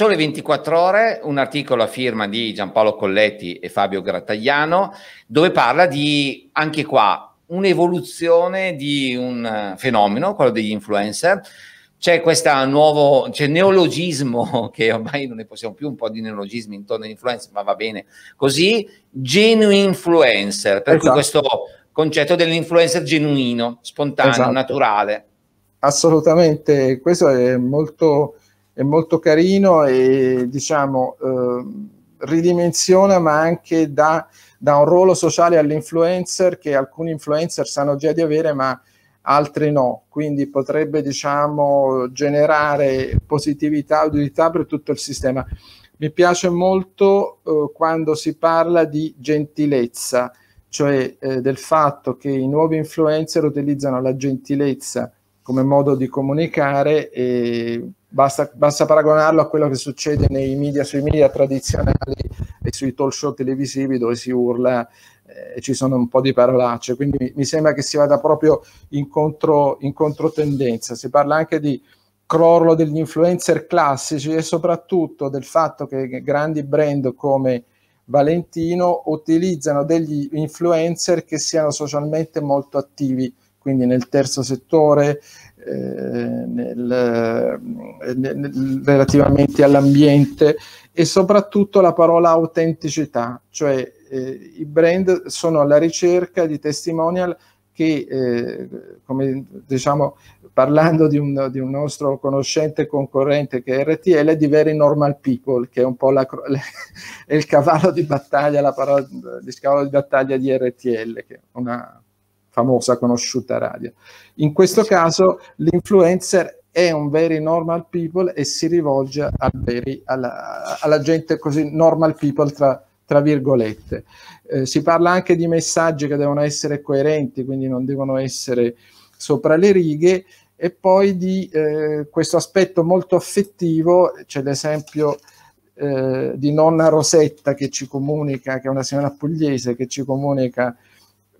Sole 24 ore, un articolo a firma di Giampaolo Colletti e Fabio Grattagliano, dove parla di, anche qua, un'evoluzione di un eh, fenomeno, quello degli influencer. C'è questo nuovo c'è neologismo, che ormai non ne possiamo più, un po' di neologismi intorno agli influencer, ma va bene così, genuine influencer, per esatto. cui questo concetto dell'influencer genuino, spontaneo, esatto. naturale. Assolutamente, questo è molto è molto carino e diciamo eh, ridimensiona ma anche da, dà un ruolo sociale all'influencer che alcuni influencer sanno già di avere ma altri no, quindi potrebbe diciamo generare positività, utilità per tutto il sistema. Mi piace molto eh, quando si parla di gentilezza, cioè eh, del fatto che i nuovi influencer utilizzano la gentilezza come modo di comunicare e Basta, basta, paragonarlo a quello che succede nei media, sui media tradizionali e sui talk show televisivi dove si urla eh, e ci sono un po' di parolacce. Quindi mi, mi sembra che si vada proprio in, contro, in, controtendenza. Si parla anche di crollo degli influencer classici e soprattutto del fatto che grandi brand come Valentino utilizzano degli influencer che siano socialmente molto attivi, quindi nel terzo settore, eh, eh, nel, nel, relativamente all'ambiente e soprattutto la parola autenticità, cioè eh, i brand sono alla ricerca di testimonial che, eh, come diciamo, parlando di un, di un, nostro conoscente concorrente che è RTL, di veri normal people, che è un po' la, la, il cavallo di battaglia, la parola di cavallo di battaglia di RTL, che è una famosa, conosciuta radio. In questo caso l'influencer è un veri normal people e si rivolge veri, alla, alla, gente così normal people tra, tra virgolette. Eh, si parla anche di messaggi che devono essere coerenti, quindi non devono essere sopra le righe, e poi di eh, questo aspetto molto affettivo, c'è l'esempio eh, di nonna Rosetta che ci comunica, che è una signora pugliese che ci comunica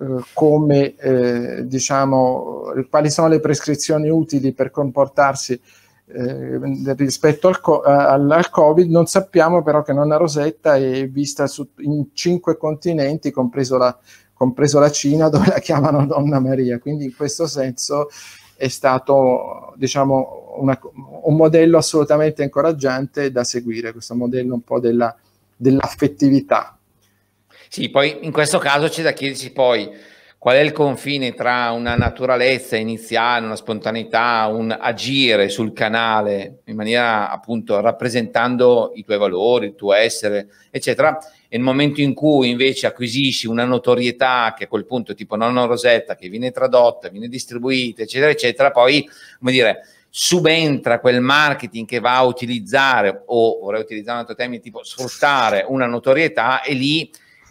eh, come, eh, diciamo, eh, quali sono le prescrizioni utili per comportarsi eh, rispetto al, co al, al, Covid, non sappiamo però che nonna Rosetta è vista su, in cinque continenti, compreso la, compreso la, Cina, dove la chiamano Donna Maria. Quindi in questo senso è stato diciamo, una, un modello assolutamente incoraggiante da seguire, questo modello un po' dell'affettività. Dell sì, poi in questo caso c'è da chiedersi poi qual è il confine tra una naturalezza iniziale, una spontaneità, un agire sul canale in maniera appunto rappresentando i tuoi valori, il tuo essere, eccetera, e il momento in cui invece acquisisci una notorietà che a quel punto tipo nonno Rosetta che viene tradotta, viene distribuita, eccetera, eccetera, poi come dire subentra quel marketing che va a utilizzare o vorrei utilizzare un altro termine tipo sfruttare una notorietà e lì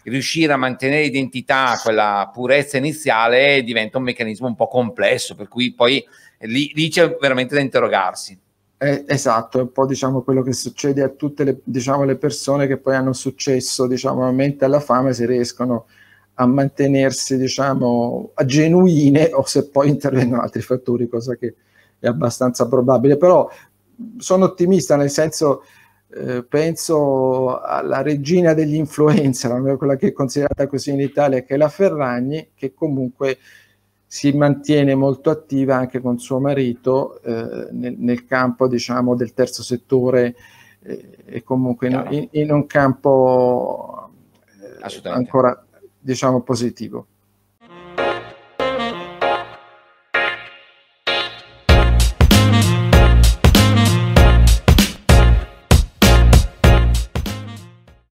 riuscire a mantenere identità, quella purezza iniziale diventa un meccanismo un po' complesso, per cui poi eh, lì, lì c'è veramente da interrogarsi. Eh, esatto, è un po' diciamo, quello che succede a tutte le, diciamo, le persone che poi hanno successo, diciamo, mente alla fame se riescono a mantenersi, diciamo, a genuine o se poi intervengono altri fattori, cosa che è abbastanza probabile. Però sono ottimista nel senso eh, penso alla regina degli influencer, quella che è considerata così in Italia, che è la Ferragni, che comunque si mantiene molto attiva anche con suo marito eh, nel, nel, campo diciamo, del terzo settore eh, e comunque in, in, un campo eh, ancora diciamo, positivo.